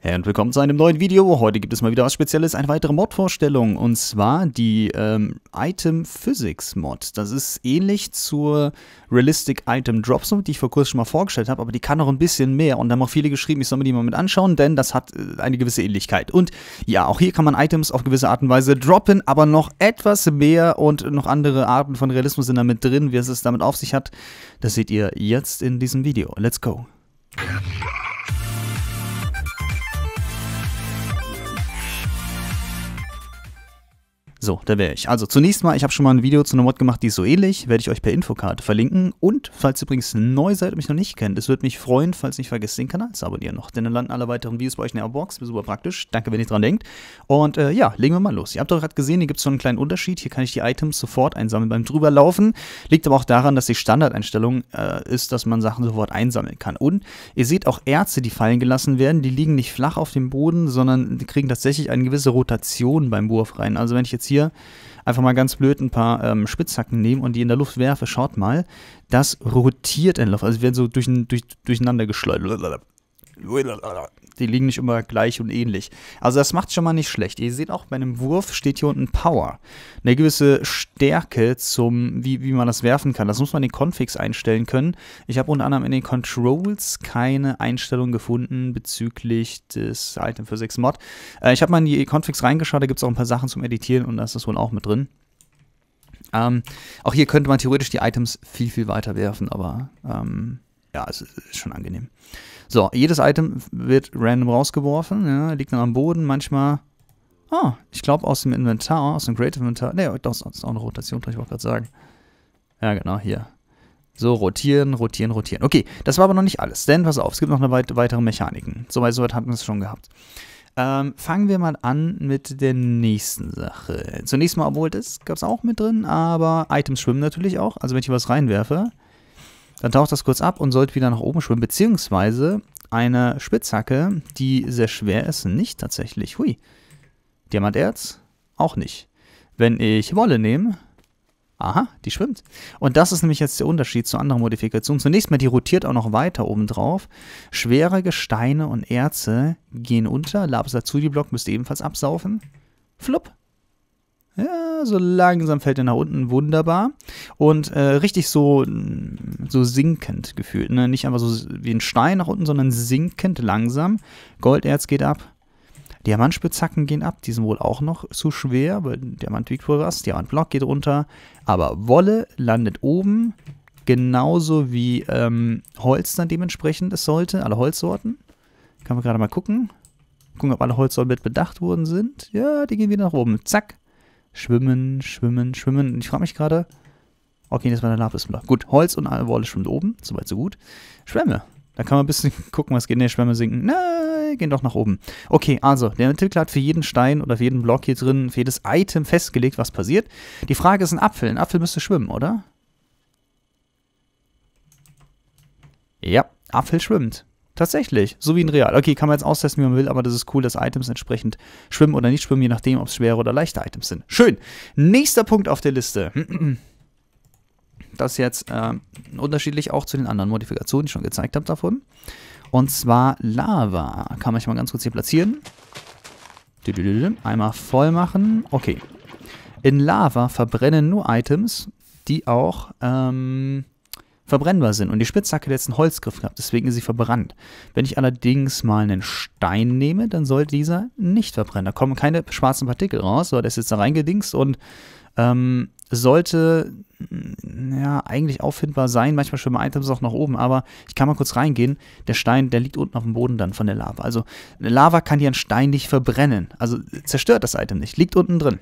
Hey und willkommen zu einem neuen Video. Heute gibt es mal wieder was Spezielles, eine weitere Mod-Vorstellung und zwar die ähm, Item Physics Mod. Das ist ähnlich zur Realistic Item Drops, die ich vor kurzem schon mal vorgestellt habe, aber die kann noch ein bisschen mehr und da haben auch viele geschrieben, ich soll mir die mal mit anschauen, denn das hat äh, eine gewisse Ähnlichkeit. Und ja, auch hier kann man Items auf gewisse Art und Weise droppen, aber noch etwas mehr und noch andere Arten von Realismus sind damit drin. Wie es es damit auf sich hat, das seht ihr jetzt in diesem Video. Let's go! So, da wäre ich. Also zunächst mal, ich habe schon mal ein Video zu einer Mod gemacht, die ist so ähnlich, werde ich euch per Infokarte verlinken. Und falls ihr übrigens neu seid und mich noch nicht kennt, es würde mich freuen, falls ihr nicht vergesst, den Kanal zu abonnieren noch. Denn dann landen alle weiteren Videos bei euch in der Box, super praktisch. Danke, wenn ihr dran denkt. Und äh, ja, legen wir mal los. Ihr habt doch gerade gesehen, hier gibt es schon einen kleinen Unterschied. Hier kann ich die Items sofort einsammeln beim drüberlaufen. Liegt aber auch daran, dass die Standardeinstellung äh, ist, dass man Sachen sofort einsammeln kann. Und ihr seht auch Erze, die fallen gelassen werden, die liegen nicht flach auf dem Boden, sondern kriegen tatsächlich eine gewisse Rotation beim Wurf rein. Also wenn ich jetzt hier einfach mal ganz blöd ein paar ähm, Spitzhacken nehme und die in der Luft werfe, schaut mal, das rotiert in der Luft. Also werden so durch, durch, durcheinander geschleudert die liegen nicht immer gleich und ähnlich. Also das macht schon mal nicht schlecht. Ihr seht auch bei einem Wurf steht hier unten Power. Eine gewisse Stärke zum, wie, wie man das werfen kann. Das muss man in den Configs einstellen können. Ich habe unter anderem in den Controls keine Einstellung gefunden bezüglich des Item Physics Mod. Äh, ich habe mal in die Configs reingeschaut, da gibt es auch ein paar Sachen zum Editieren und da ist das wohl auch mit drin. Ähm, auch hier könnte man theoretisch die Items viel, viel weiter werfen, aber ähm, ja, es ist schon angenehm. So, jedes Item wird random rausgeworfen, ja, liegt dann am Boden, manchmal. Ah, oh, ich glaube aus dem Inventar, aus dem Creative Inventar. Ne, das ist auch eine Rotation, wollte ich wollte gerade sagen. Ja, genau, hier. So, rotieren, rotieren, rotieren. Okay, das war aber noch nicht alles, denn pass auf, es gibt noch eine weit weitere Mechaniken. Soweit so hatten wir es schon gehabt. Ähm, fangen wir mal an mit der nächsten Sache. Zunächst mal, obwohl das gab es auch mit drin, aber Items schwimmen natürlich auch. Also wenn ich was reinwerfe, dann taucht das kurz ab und sollte wieder nach oben schwimmen, beziehungsweise eine Spitzhacke, die sehr schwer ist, nicht tatsächlich. Hui. Diamanterz? Auch nicht. Wenn ich Wolle nehme, Aha, die schwimmt. Und das ist nämlich jetzt der Unterschied zu anderen Modifikationen. Zunächst mal, die rotiert auch noch weiter obendrauf. Schwere Gesteine und Erze gehen unter. Lapis Lazuli-Block müsste ebenfalls absaufen. Flupp. Ja, so langsam fällt er nach unten, wunderbar. Und äh, richtig so, so sinkend gefühlt. Ne? Nicht einfach so wie ein Stein nach unten, sondern sinkend langsam. Golderz geht ab. Diamantspitzhacken gehen ab, die sind wohl auch noch zu schwer, weil Diamant wiegt wohl was, Diamantblock geht runter. Aber Wolle landet oben, genauso wie ähm, Holz dann dementsprechend es sollte, alle Holzsorten. Können wir gerade mal gucken. Gucken, ob alle Holzsorten mit bedacht worden sind. Ja, die gehen wieder nach oben. Zack. Schwimmen, schwimmen, schwimmen. Und ich frage mich gerade. Okay, das war der Lavaspinner. Gut, Holz und Wolle schwimmen oben. Soweit, so gut. Schwämme. Da kann man ein bisschen gucken, was geht. Ne, Schwämme sinken. Nein, gehen doch nach oben. Okay, also, der Entwickler hat für jeden Stein oder für jeden Block hier drin, für jedes Item festgelegt, was passiert. Die Frage ist ein Apfel. Ein Apfel müsste schwimmen, oder? Ja, Apfel schwimmt. Tatsächlich, so wie in Real. Okay, kann man jetzt austesten, wie man will, aber das ist cool, dass Items entsprechend schwimmen oder nicht schwimmen, je nachdem, ob es schwere oder leichte Items sind. Schön. Nächster Punkt auf der Liste. Das jetzt äh, unterschiedlich auch zu den anderen Modifikationen, die ich schon gezeigt habe davon. Und zwar Lava. Kann man mal ganz kurz hier platzieren. Einmal voll machen. Okay. In Lava verbrennen nur Items, die auch ähm, verbrennbar sind. Und die Spitzhacke hat jetzt einen Holzgriff gehabt, deswegen ist sie verbrannt. Wenn ich allerdings mal einen Stein nehme, dann soll dieser nicht verbrennen. Da kommen keine schwarzen Partikel raus, so der ist jetzt da reingedingst und ähm, sollte ja eigentlich auffindbar sein. Manchmal schwimmen Items auch nach oben, aber ich kann mal kurz reingehen. Der Stein, der liegt unten auf dem Boden dann von der Lava. Also eine Lava kann dir einen Stein nicht verbrennen. Also zerstört das Item nicht, liegt unten drin.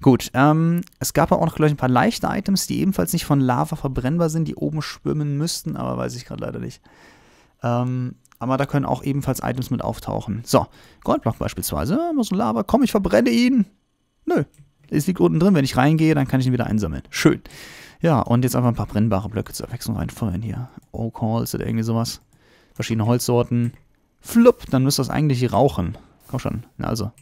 Gut, ähm, es gab auch noch glaube ich, ein paar leichte Items, die ebenfalls nicht von Lava verbrennbar sind, die oben schwimmen müssten, aber weiß ich gerade leider nicht. Ähm, aber da können auch ebenfalls Items mit auftauchen. So, Goldblock beispielsweise. Äh, muss ein Lava, komm, ich verbrenne ihn. Nö, es liegt unten drin. Wenn ich reingehe, dann kann ich ihn wieder einsammeln. Schön. Ja, und jetzt einfach ein paar brennbare Blöcke zur Abwechslung reinfeuern hier. Oak Halls oder irgendwie sowas. Verschiedene Holzsorten. Flupp, dann müsste das eigentlich hier rauchen. Komm schon, Na also.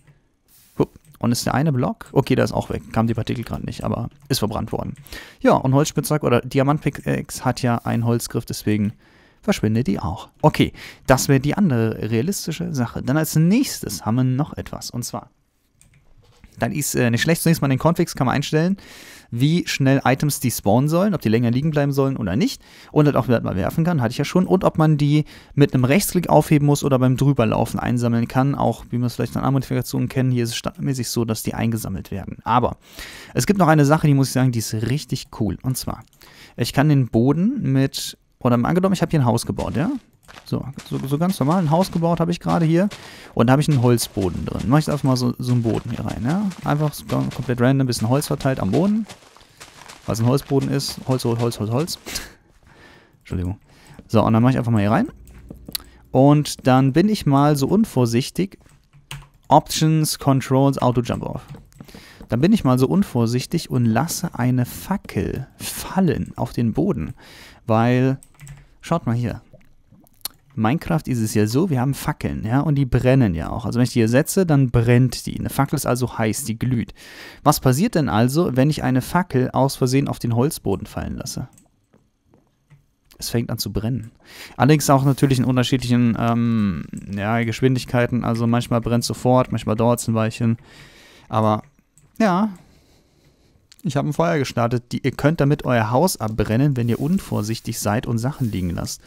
Und ist der eine Block? Okay, der ist auch weg. Kam die Partikel gerade nicht, aber ist verbrannt worden. Ja, und Holzspitzsack oder Diamantpickaxe hat ja einen Holzgriff, deswegen verschwindet die auch. Okay, das wäre die andere realistische Sache. Dann als nächstes haben wir noch etwas. Und zwar dann ist äh, nicht schlecht. Zunächst mal den Configs kann man einstellen, wie schnell Items die spawnen sollen, ob die länger liegen bleiben sollen oder nicht. Und dann halt auch wieder mal werfen kann, hatte ich ja schon. Und ob man die mit einem Rechtsklick aufheben muss oder beim Drüberlaufen einsammeln kann. Auch wie wir es vielleicht an Modifikationen kennen, hier ist es standardmäßig so, dass die eingesammelt werden. Aber es gibt noch eine Sache, die muss ich sagen, die ist richtig cool. Und zwar, ich kann den Boden mit, oder angenommen, ich habe hier ein Haus gebaut, ja? So, so, so ganz normal. Ein Haus gebaut habe ich gerade hier. Und da habe ich einen Holzboden drin. Mache ich einfach mal so, so einen Boden hier rein. Ja? Einfach so komplett random, ein bisschen Holz verteilt am Boden. Was ein Holzboden ist. Holz, Holz, Holz, Holz. Holz. Entschuldigung. So, und dann mache ich einfach mal hier rein. Und dann bin ich mal so unvorsichtig. Options, Controls, Auto-Jump off. Dann bin ich mal so unvorsichtig und lasse eine Fackel fallen auf den Boden. Weil, schaut mal hier, Minecraft ist es ja so, wir haben Fackeln, ja, und die brennen ja auch. Also wenn ich die hier setze, dann brennt die. Eine Fackel ist also heiß, die glüht. Was passiert denn also, wenn ich eine Fackel aus Versehen auf den Holzboden fallen lasse? Es fängt an zu brennen. Allerdings auch natürlich in unterschiedlichen ähm, ja, Geschwindigkeiten. Also manchmal brennt es sofort, manchmal dauert es ein Weilchen. Aber ja, ich habe ein Feuer gestartet. Die, ihr könnt damit euer Haus abbrennen, wenn ihr unvorsichtig seid und Sachen liegen lasst.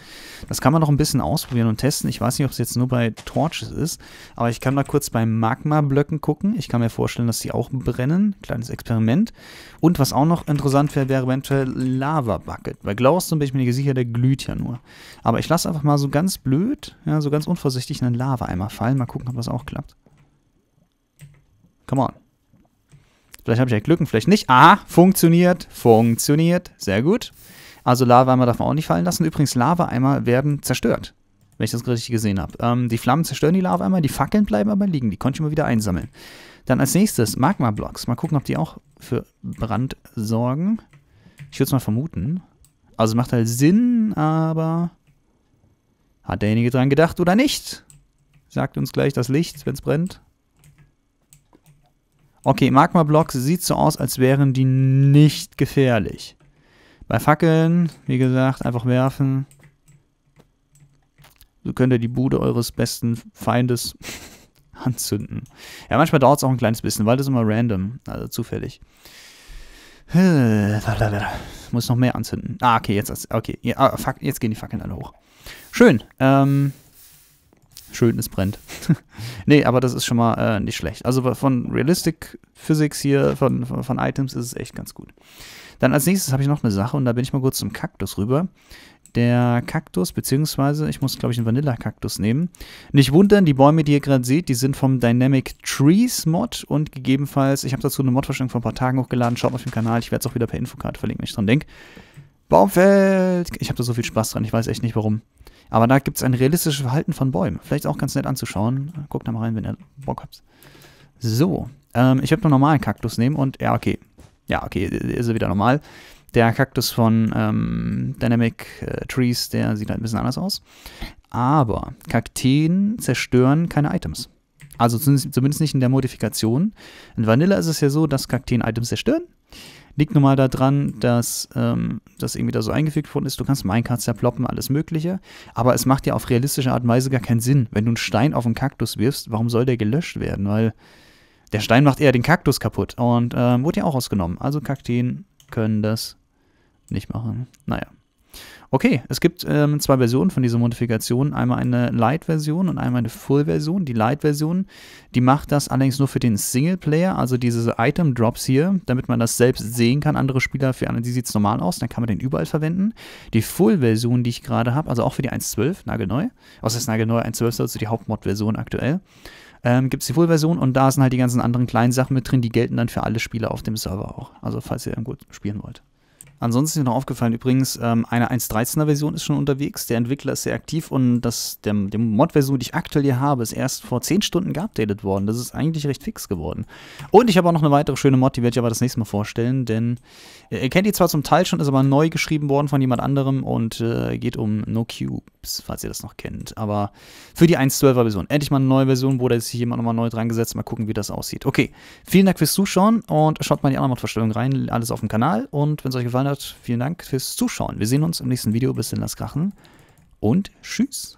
Das kann man noch ein bisschen ausprobieren und testen. Ich weiß nicht, ob es jetzt nur bei Torches ist, aber ich kann mal kurz bei Magma-Blöcken gucken. Ich kann mir vorstellen, dass die auch brennen. Kleines Experiment. Und was auch noch interessant wäre, wäre eventuell Lava-Bucket. Bei Glowstone bin ich mir nicht sicher, der glüht ja nur. Aber ich lasse einfach mal so ganz blöd, ja, so ganz unvorsichtig einen Lava-Eimer fallen. Mal gucken, ob das auch klappt. Come on. Vielleicht habe ich ja Glück und vielleicht nicht. Ah, funktioniert, funktioniert. Sehr gut. Also Lava-Eimer darf man auch nicht fallen lassen. Übrigens, Lava-Eimer werden zerstört, wenn ich das richtig gesehen habe. Ähm, die Flammen zerstören die Lava-Eimer, die Fackeln bleiben aber liegen. Die konnte ich mal wieder einsammeln. Dann als nächstes Magma-Blocks. Mal gucken, ob die auch für Brand sorgen. Ich würde es mal vermuten. Also macht halt Sinn, aber hat derjenige dran gedacht oder nicht? Sagt uns gleich das Licht, wenn es brennt. Okay, Magma-Blocks sieht so aus, als wären die nicht gefährlich. Bei Fackeln, wie gesagt, einfach werfen. So könnt ihr die Bude eures besten Feindes anzünden. Ja, manchmal dauert es auch ein kleines bisschen, weil das ist immer random, also zufällig. Muss noch mehr anzünden. Ah, okay, jetzt, okay, ja, ah, fuck, jetzt gehen die Fackeln alle hoch. Schön. Ähm, schön, es brennt. nee, aber das ist schon mal äh, nicht schlecht. Also von Realistic Physics hier, von, von, von Items ist es echt ganz gut. Dann als nächstes habe ich noch eine Sache und da bin ich mal kurz zum Kaktus rüber. Der Kaktus, beziehungsweise ich muss, glaube ich, einen Vanilla-Kaktus nehmen. Nicht wundern, die Bäume, die ihr gerade seht, die sind vom Dynamic Trees Mod und gegebenenfalls, ich habe dazu eine Mod-Vorstellung vor ein paar Tagen hochgeladen, schaut mal auf dem Kanal, ich werde es auch wieder per Infokarte verlinken, wenn ich dran denke. Baumfeld! Ich habe da so viel Spaß dran, ich weiß echt nicht warum. Aber da gibt es ein realistisches Verhalten von Bäumen. Vielleicht auch ganz nett anzuschauen. Guckt da mal rein, wenn ihr Bock habt. So, ähm, ich werde nur normalen Kaktus nehmen und ja, okay. Ja, okay, ist er wieder normal. Der Kaktus von ähm, Dynamic äh, Trees, der sieht halt ein bisschen anders aus. Aber Kakteen zerstören keine Items. Also zumindest nicht in der Modifikation. In Vanilla ist es ja so, dass Kakteen Items zerstören. Liegt nun mal daran, dass ähm, das irgendwie da so eingefügt worden ist. Du kannst Minecarts ja ploppen, alles Mögliche. Aber es macht ja auf realistische Art und Weise gar keinen Sinn. Wenn du einen Stein auf einen Kaktus wirfst, warum soll der gelöscht werden? Weil der Stein macht eher den Kaktus kaputt. Und ähm, wurde ja auch ausgenommen. Also Kakteen können das nicht machen. Naja. Okay, es gibt ähm, zwei Versionen von dieser Modifikation. Einmal eine light version und einmal eine Full-Version. Die light version die macht das allerdings nur für den Singleplayer, also diese Item-Drops hier, damit man das selbst sehen kann. Andere Spieler, für andere, die sieht es normal aus, dann kann man den überall verwenden. Die Full-Version, die ich gerade habe, also auch für die 1.12, nagelneu, Was der nagelneu 1.12, also die Hauptmod-Version aktuell, ähm, gibt es die Full-Version und da sind halt die ganzen anderen kleinen Sachen mit drin, die gelten dann für alle Spieler auf dem Server auch. Also falls ihr gut spielen wollt. Ansonsten ist mir noch aufgefallen, übrigens, ähm, eine 1.13er Version ist schon unterwegs. Der Entwickler ist sehr aktiv und das, der, die Mod-Version, die ich aktuell hier habe, ist erst vor 10 Stunden geupdatet worden. Das ist eigentlich recht fix geworden. Und ich habe auch noch eine weitere schöne Mod, die werde ich aber das nächste Mal vorstellen, denn äh, ihr kennt die zwar zum Teil schon, ist aber neu geschrieben worden von jemand anderem und äh, geht um No Cubes, falls ihr das noch kennt. Aber für die 1.12er Version. Endlich mal eine neue Version, wo da sich jemand nochmal neu dran gesetzt. Mal gucken, wie das aussieht. Okay, vielen Dank fürs Zuschauen und schaut mal in die anderen Mod-Verstellungen rein. Alles auf dem Kanal und wenn es euch gefallen Standard. Vielen Dank fürs Zuschauen. Wir sehen uns im nächsten Video. Bis dann, das Krachen und tschüss.